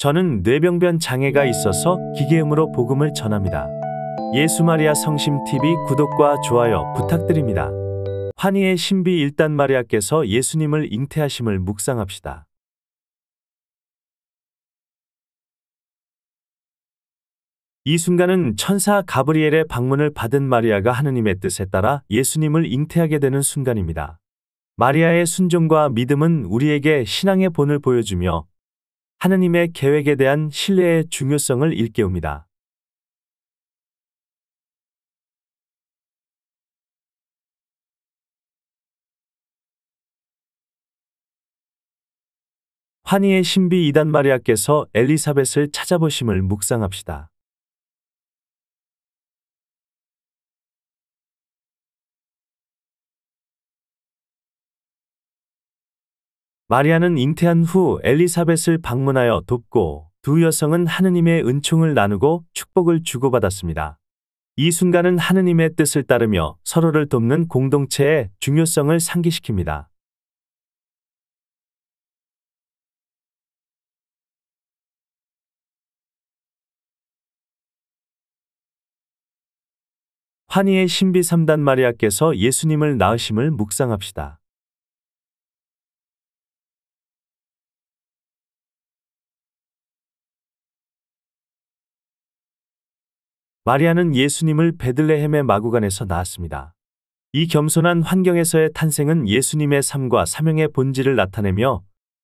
저는 뇌병변 장애가 있어서 기계음으로 복음을 전합니다. 예수마리아 성심TV 구독과 좋아요 부탁드립니다. 환희의 신비 일단 마리아께서 예수님을 잉태하심을 묵상합시다. 이 순간은 천사 가브리엘의 방문을 받은 마리아가 하느님의 뜻에 따라 예수님을 잉태하게 되는 순간입니다. 마리아의 순종과 믿음은 우리에게 신앙의 본을 보여주며 하느님의 계획에 대한 신뢰의 중요성을 일깨웁니다. 환희의 신비 이단 마리아께서 엘리사벳을 찾아보심을 묵상합시다. 마리아는 잉태한 후 엘리사벳을 방문하여 돕고 두 여성은 하느님의 은총을 나누고 축복을 주고받았습니다. 이 순간은 하느님의 뜻을 따르며 서로를 돕는 공동체의 중요성을 상기시킵니다. 환희의 신비 3단 마리아께서 예수님을 낳으심을 묵상합시다. 마리아는 예수님을 베들레헴의 마구간에서 낳았습니다. 이 겸손한 환경에서의 탄생은 예수님의 삶과 사명의 본질을 나타내며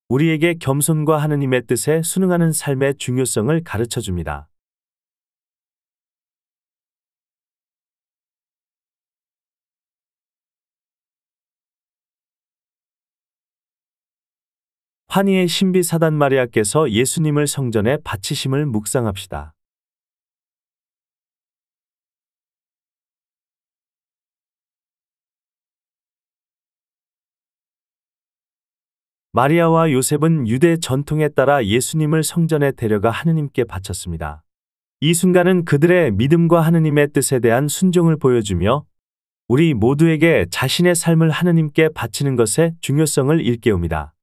우리에게 겸손과 하느님의 뜻에 순응하는 삶의 중요성을 가르쳐 줍니다. 환희의 신비 사단 마리아께서 예수님을 성전에 바치심을 묵상합시다. 마리아와 요셉은 유대 전통에 따라 예수님을 성전에 데려가 하느님께 바쳤습니다. 이 순간은 그들의 믿음과 하느님의 뜻에 대한 순종을 보여주며 우리 모두에게 자신의 삶을 하느님께 바치는 것의 중요성을 일깨웁니다.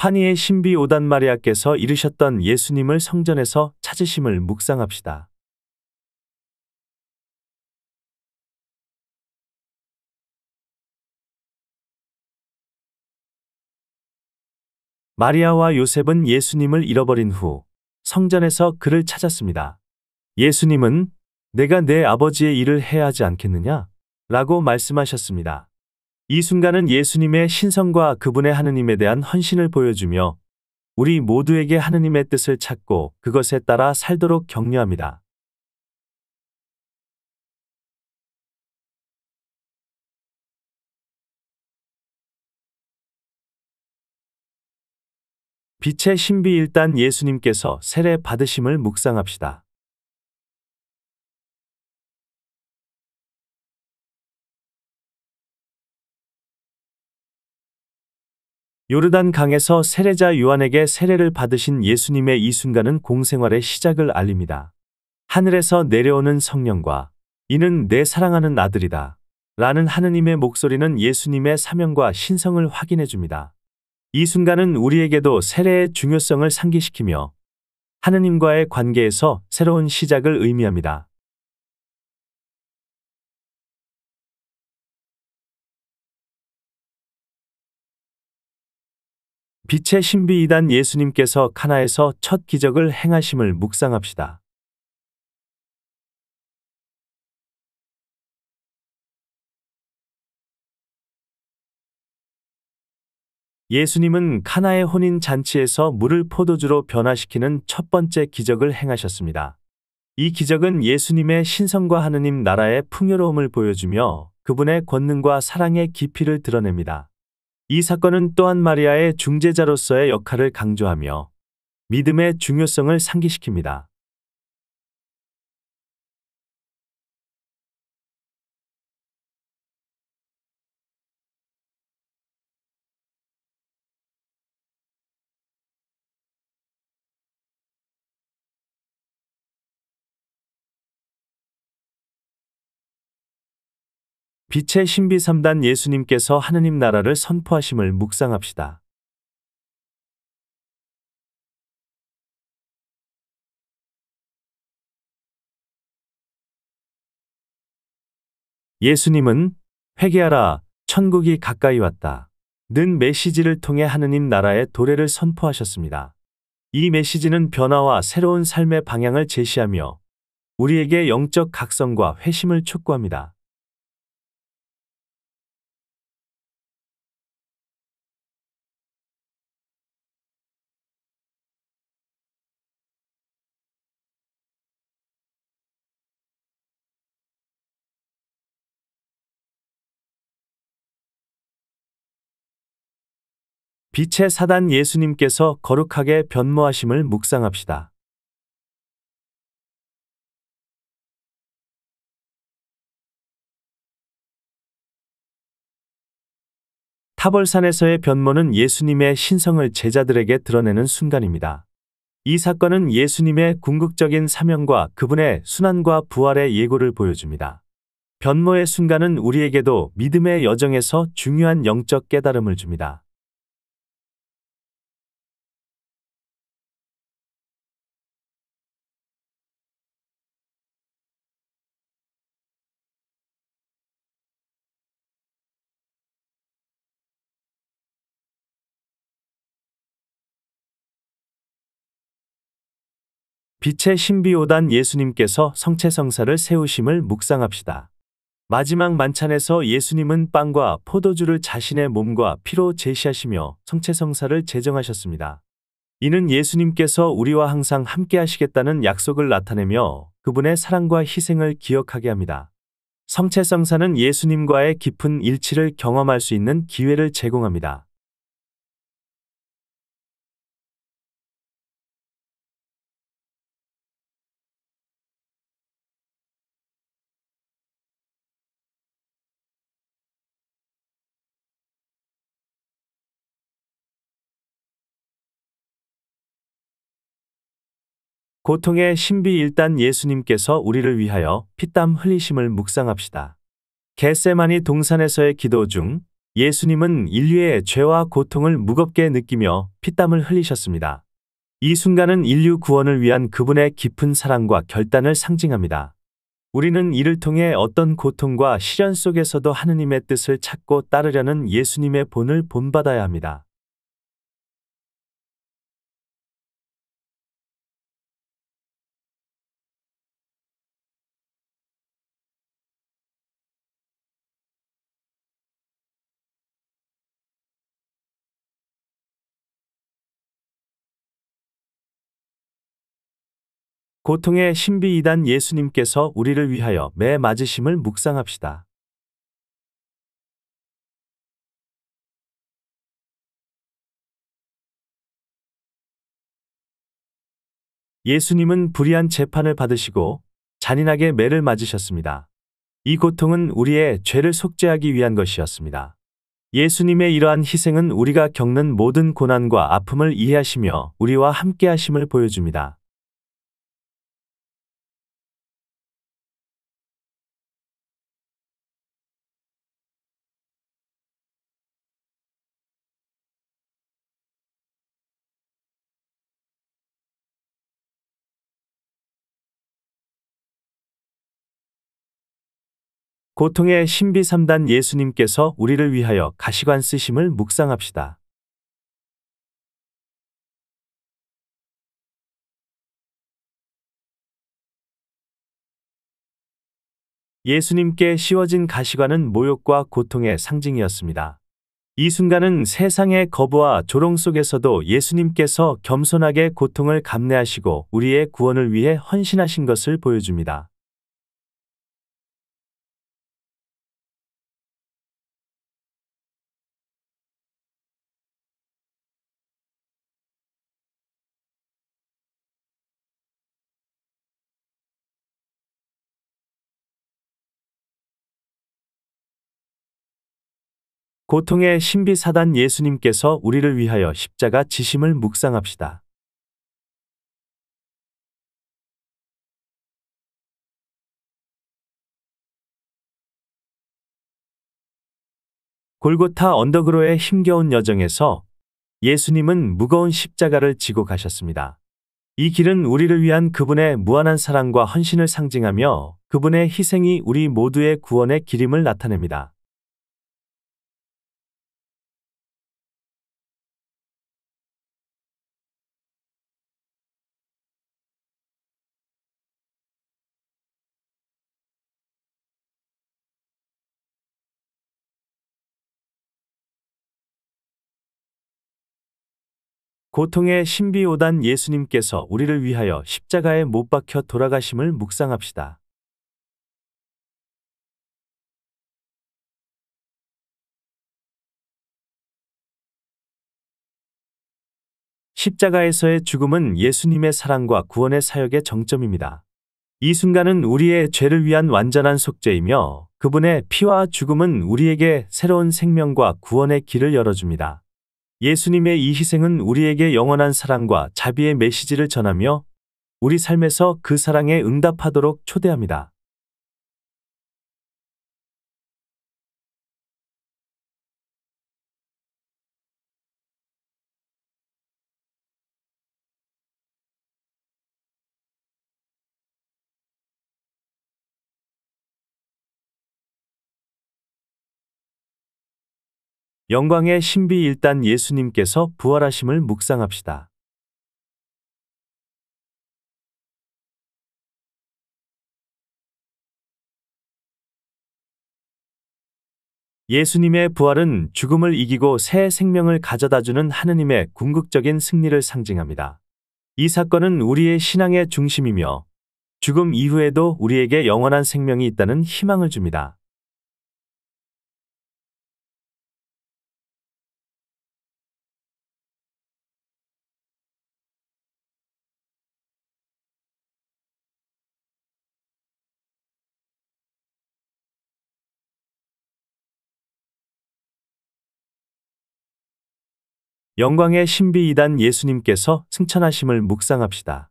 환희의 신비 오단 마리아께서 이르셨던 예수님을 성전에서 찾으심을 묵상합시다. 마리아와 요셉은 예수님을 잃어버린 후 성전에서 그를 찾았습니다. 예수님은 내가 내 아버지의 일을 해야 하지 않겠느냐? 라고 말씀하셨습니다. 이 순간은 예수님의 신성과 그분의 하느님에 대한 헌신을 보여주며 우리 모두에게 하느님의 뜻을 찾고 그것에 따라 살도록 격려합니다. 빛의 신비 일단 예수님께서 세례 받으심을 묵상합시다. 요르단 강에서 세례자 요한에게 세례를 받으신 예수님의 이 순간은 공생활의 시작을 알립니다. 하늘에서 내려오는 성령과 이는 내 사랑하는 아들이다. 라는 하느님의 목소리는 예수님의 사명과 신성을 확인해 줍니다. 이 순간은 우리에게도 세례의 중요성을 상기시키며 하느님과의 관계에서 새로운 시작을 의미합니다. 빛의 신비이단 예수님께서 카나에서 첫 기적을 행하심을 묵상합시다. 예수님은 카나의 혼인 잔치에서 물을 포도주로 변화시키는 첫 번째 기적을 행하셨습니다. 이 기적은 예수님의 신성과 하느님 나라의 풍요로움을 보여주며 그분의 권능과 사랑의 깊이를 드러냅니다. 이 사건은 또한 마리아의 중재자로서의 역할을 강조하며 믿음의 중요성을 상기시킵니다. 빛의 신비 3단 예수님께서 하느님 나라를 선포하심을 묵상합시다. 예수님은 회개하라 천국이 가까이 왔다. 는 메시지를 통해 하느님 나라의 도래를 선포하셨습니다. 이 메시지는 변화와 새로운 삶의 방향을 제시하며 우리에게 영적 각성과 회심을 촉구합니다. 빛의 사단 예수님께서 거룩하게 변모하심을 묵상합시다. 타벌산에서의 변모는 예수님의 신성을 제자들에게 드러내는 순간입니다. 이 사건은 예수님의 궁극적인 사명과 그분의 순환과 부활의 예고를 보여줍니다. 변모의 순간은 우리에게도 믿음의 여정에서 중요한 영적 깨달음을 줍니다. 빛의 신비오단 예수님께서 성체성사를 세우심을 묵상합시다. 마지막 만찬에서 예수님은 빵과 포도주를 자신의 몸과 피로 제시하시며 성체성사를 제정하셨습니다. 이는 예수님께서 우리와 항상 함께 하시겠다는 약속을 나타내며 그분의 사랑과 희생을 기억하게 합니다. 성체성사는 예수님과의 깊은 일치를 경험할 수 있는 기회를 제공합니다. 고통의 신비 일단 예수님께서 우리를 위하여 피땀 흘리심을 묵상합시다. 개세마니 동산에서의 기도 중 예수님은 인류의 죄와 고통을 무겁게 느끼며 피땀을 흘리셨습니다. 이 순간은 인류 구원을 위한 그분의 깊은 사랑과 결단을 상징합니다. 우리는 이를 통해 어떤 고통과 시련 속에서도 하느님의 뜻을 찾고 따르려는 예수님의 본을 본받아야 합니다. 고통의 신비이단 예수님께서 우리를 위하여 매 맞으심을 묵상합시다. 예수님은 불의한 재판을 받으시고 잔인하게 매를 맞으셨습니다. 이 고통은 우리의 죄를 속죄하기 위한 것이었습니다. 예수님의 이러한 희생은 우리가 겪는 모든 고난과 아픔을 이해하시며 우리와 함께 하심을 보여줍니다. 고통의 신비 3단 예수님께서 우리를 위하여 가시관 쓰심을 묵상합시다. 예수님께 씌워진 가시관은 모욕과 고통의 상징이었습니다. 이 순간은 세상의 거부와 조롱 속에서도 예수님께서 겸손하게 고통을 감내하시고 우리의 구원을 위해 헌신하신 것을 보여줍니다. 고통의 신비사단 예수님께서 우리를 위하여 십자가 지심을 묵상합시다. 골고타 언덕으로의 힘겨운 여정에서 예수님은 무거운 십자가를 지고 가셨습니다. 이 길은 우리를 위한 그분의 무한한 사랑과 헌신을 상징하며 그분의 희생이 우리 모두의 구원의 기림을 나타냅니다. 고통의 신비오단 예수님께서 우리를 위하여 십자가에 못 박혀 돌아가심을 묵상합시다. 십자가에서의 죽음은 예수님의 사랑과 구원의 사역의 정점입니다. 이 순간은 우리의 죄를 위한 완전한 속죄이며 그분의 피와 죽음은 우리에게 새로운 생명과 구원의 길을 열어줍니다. 예수님의 이 희생은 우리에게 영원한 사랑과 자비의 메시지를 전하며 우리 삶에서 그 사랑에 응답하도록 초대합니다. 영광의 신비 일단 예수님께서 부활하심을 묵상합시다. 예수님의 부활은 죽음을 이기고 새 생명을 가져다주는 하느님의 궁극적인 승리를 상징합니다. 이 사건은 우리의 신앙의 중심이며 죽음 이후에도 우리에게 영원한 생명이 있다는 희망을 줍니다. 영광의 신비이단 예수님께서 승천하심을 묵상합시다.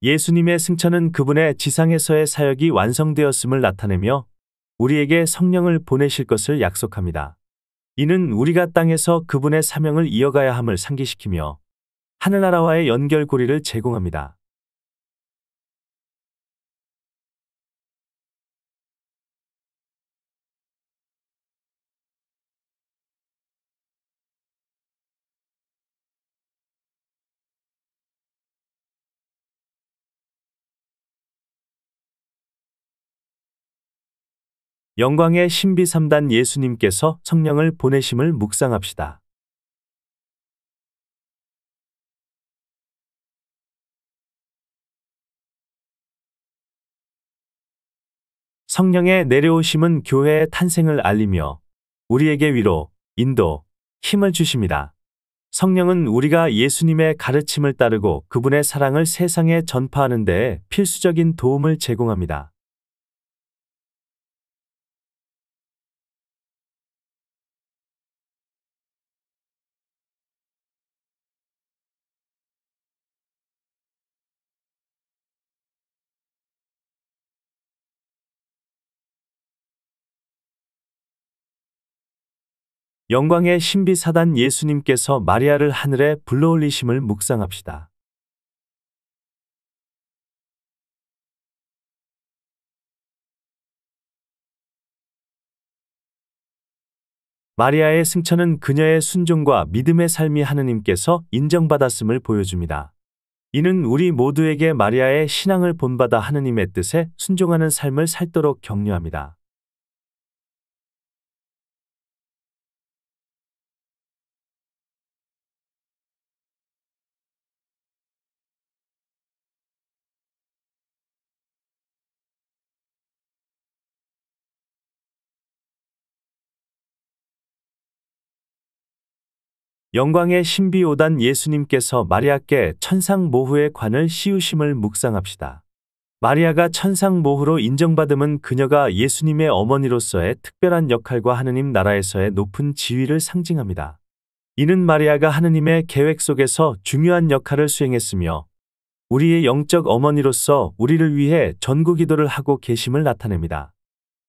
예수님의 승천은 그분의 지상에서의 사역이 완성되었음을 나타내며 우리에게 성령을 보내실 것을 약속합니다. 이는 우리가 땅에서 그분의 사명을 이어가야 함을 상기시키며 하늘나라와의 연결고리를 제공합니다. 영광의 신비 3단 예수님께서 성령을 보내심을 묵상합시다. 성령의 내려오심은 교회의 탄생을 알리며 우리에게 위로, 인도, 힘을 주십니다. 성령은 우리가 예수님의 가르침을 따르고 그분의 사랑을 세상에 전파하는 데 필수적인 도움을 제공합니다. 영광의 신비사단 예수님께서 마리아를 하늘에 불러올리심을 묵상합시다. 마리아의 승천은 그녀의 순종과 믿음의 삶이 하느님께서 인정받았음을 보여줍니다. 이는 우리 모두에게 마리아의 신앙을 본받아 하느님의 뜻에 순종하는 삶을 살도록 격려합니다. 영광의 신비오단 예수님께서 마리아께 천상모후의 관을 씌우심을 묵상합시다. 마리아가 천상모후로 인정받음은 그녀가 예수님의 어머니로서의 특별한 역할과 하느님 나라에서의 높은 지위를 상징합니다. 이는 마리아가 하느님의 계획 속에서 중요한 역할을 수행했으며 우리의 영적 어머니로서 우리를 위해 전구 기도를 하고 계심을 나타냅니다.